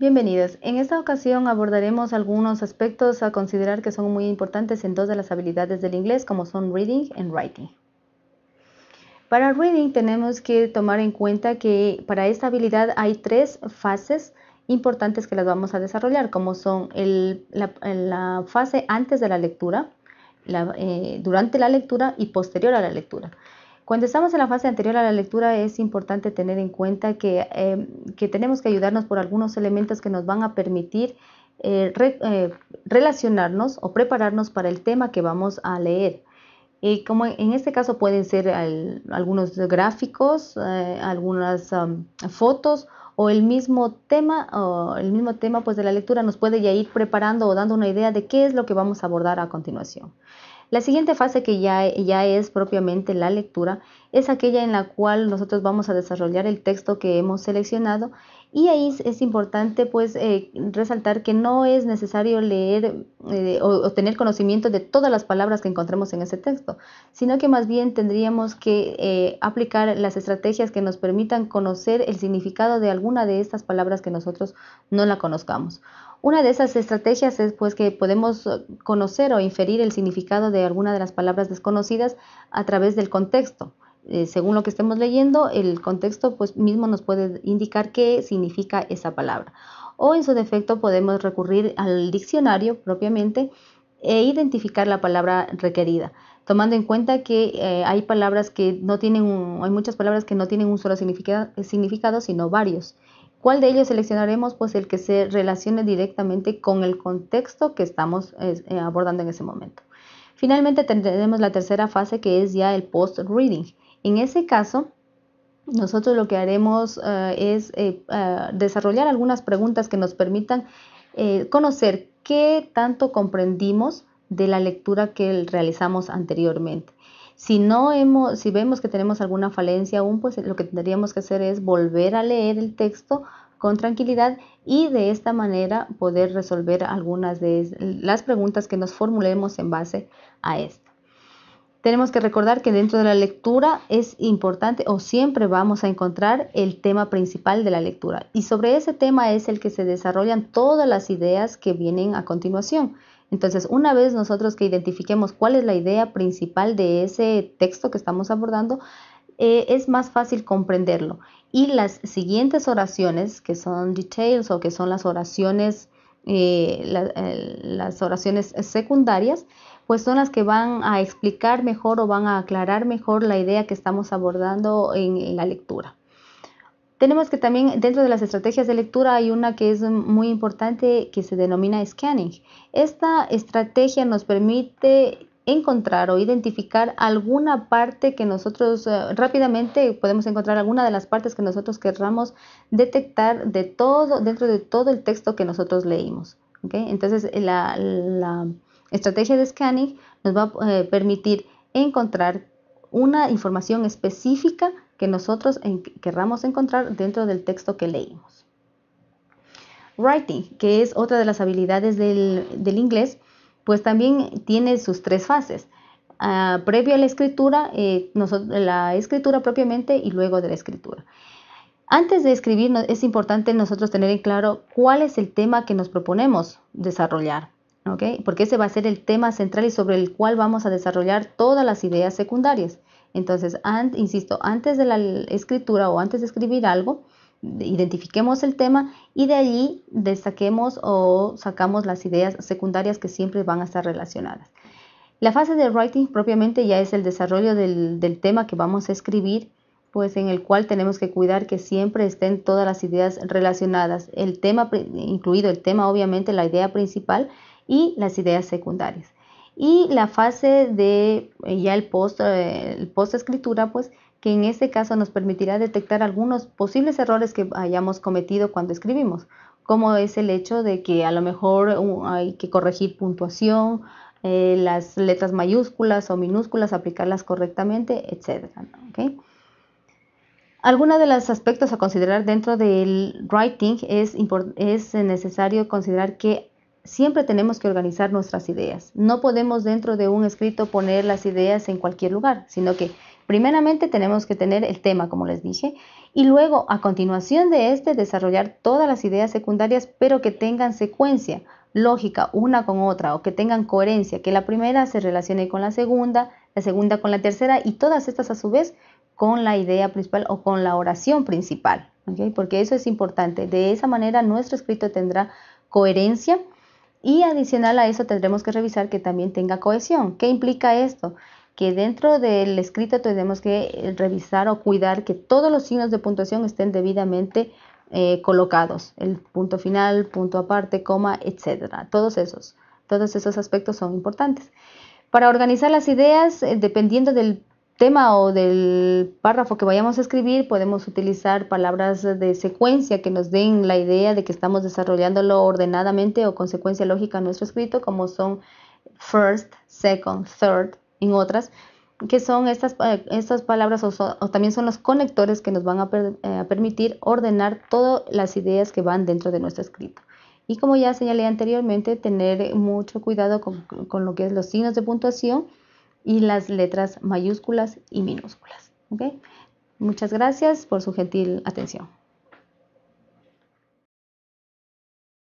Bienvenidos. En esta ocasión abordaremos algunos aspectos a considerar que son muy importantes en dos de las habilidades del inglés, como son reading and writing. Para reading tenemos que tomar en cuenta que para esta habilidad hay tres fases importantes que las vamos a desarrollar, como son la, fase antes de la lectura, eh, durante la lectura y posterior a la lectura. Cuando estamos en la fase anterior a la lectura es importante tener en cuenta que, eh, que tenemos que ayudarnos por algunos elementos que nos van a permitir eh, eh, relacionarnos o prepararnos para el tema que vamos a leer. Y como en este caso pueden ser algunos gráficos, algunas um, fotos o el mismo tema o el mismo tema pues de la lectura nos puede ya ir preparando o dando una idea de qué es lo que vamos a abordar a continuación. La siguiente fase que ya, ya es propiamente la lectura es aquella en la cual nosotros vamos a desarrollar el texto que hemos seleccionado y ahí es importante pues eh, resaltar que no es necesario leer eh, o, tener conocimiento de todas las palabras que encontremos en ese texto, sino que más bien tendríamos que eh, aplicar las estrategias que nos permitan conocer el significado de alguna de estas palabras que nosotros no la conozcamos. Una de esas estrategias es pues que podemos conocer o inferir el significado de alguna de las palabras desconocidas a través del contexto. Eh, según lo que estemos leyendo, el contexto pues mismo nos puede indicar qué significa esa palabra. O en su defecto podemos recurrir al diccionario propiamente e identificar la palabra requerida, tomando en cuenta que eh, hay palabras que no tienen hay muchas palabras que no tienen un solo significado, sino varios. ¿Cuál de ellos seleccionaremos? Pues el que se relacione directamente con el contexto que estamos eh, abordando en ese momento. Finalmente tendremos la tercera fase que es ya el post-reading, en ese caso, nosotros lo que haremos eh, es eh, eh, desarrollar algunas preguntas que nos permitan conocer qué tanto comprendimos de la lectura que realizamos anteriormente. Si, no hemos, si vemos que tenemos alguna falencia aún, pues lo que tendríamos que hacer es volver a leer el texto con tranquilidad y de esta manera poder resolver algunas de las preguntas que nos formulemos en base a esto. Tenemos que recordar que dentro de la lectura es importante o siempre vamos a encontrar el tema principal de la lectura y sobre ese tema es el que se desarrollan todas las ideas que vienen a continuación. Entonces, una vez nosotros que identifiquemos cuál es la idea principal de ese texto que estamos abordando, eh, es más fácil comprenderlo. Y las siguientes oraciones, que son details o que son las oraciones, eh, eh, las oraciones secundarias, pues son las que van a explicar mejor o van a aclarar mejor la idea que estamos abordando en, la lectura. Tenemos que también dentro de las estrategias de lectura hay una que es muy importante que se denomina scanning. Esta estrategia nos permite encontrar o identificar alguna parte que nosotros eh, rápidamente podemos encontrar alguna de las partes que nosotros querramos detectar de todo dentro de todo el texto que nosotros leímos. Entonces la, Estrategia de scanning nos va a eh, permitir encontrar una información específica que nosotros querramos encontrar dentro del texto que leímos. Writing, que es otra de las habilidades del, inglés, pues también tiene sus tres fases. Ah, previo a la escritura, eh, la escritura propiamente y luego de la escritura. Antes de escribir es importante nosotros tener en claro cuál es el tema que nos proponemos desarrollar. Porque ese va a ser el tema central y sobre el cual vamos a desarrollar todas las ideas secundarias. Entonces, insisto, antes de la escritura o antes de escribir algo, identifiquemos el tema y de allí destaquemos o sacamos las ideas secundarias que siempre van a estar relacionadas. La fase de writing propiamente ya es el desarrollo del, del, tema que vamos a escribir, pues en el cual tenemos que cuidar que siempre estén todas las ideas relacionadas, el tema incluido el tema obviamente la idea principal y las ideas secundarias. Y la fase de eh, ya el post, eh, el post escritura, pues que en este caso nos permitirá detectar algunos posibles errores que hayamos cometido cuando escribimos, como es el hecho de que a lo mejor uh, hay que corregir puntuación, eh, las letras mayúsculas o minúsculas, aplicarlas correctamente, etc. Algunos de los aspectos a considerar dentro del writing es, es necesario considerar que Siempre tenemos que organizar nuestras ideas. No podemos dentro de un escrito poner las ideas en cualquier lugar, sino que primeramente tenemos que tener el tema, como les dije, y luego a continuación de este desarrollar todas las ideas secundarias, pero que tengan secuencia lógica una con otra o que tengan coherencia, que la primera se relacione con la segunda, la segunda con la tercera y todas estas a su vez con la idea principal o con la oración principal, porque eso es importante. De esa manera nuestro escrito tendrá coherencia y adicional a eso tendremos que revisar que también tenga cohesión. ¿Qué implica esto? Que dentro del escrito tenemos que eh, revisar o cuidar que todos los signos de puntuación estén debidamente eh, colocados. El punto final, punto aparte, coma, etcétera. Todos esos. Todos esos aspectos son importantes. Para organizar las ideas, eh, dependiendo del tema o del párrafo que vayamos a escribir, podemos utilizar palabras de secuencia que nos den la idea de que estamos desarrollándolo ordenadamente o con secuencia lógica en nuestro escrito, como son first, second, third, en otras, que son estas, eh, palabras o, también son los conectores que nos van eh, a, permitir ordenar todas las ideas que van dentro de nuestro escrito. Y como ya señalé anteriormente, tener mucho cuidado con lo que es los signos de puntuación y las letras mayúsculas y minúsculas. Muchas gracias por su gentil atención.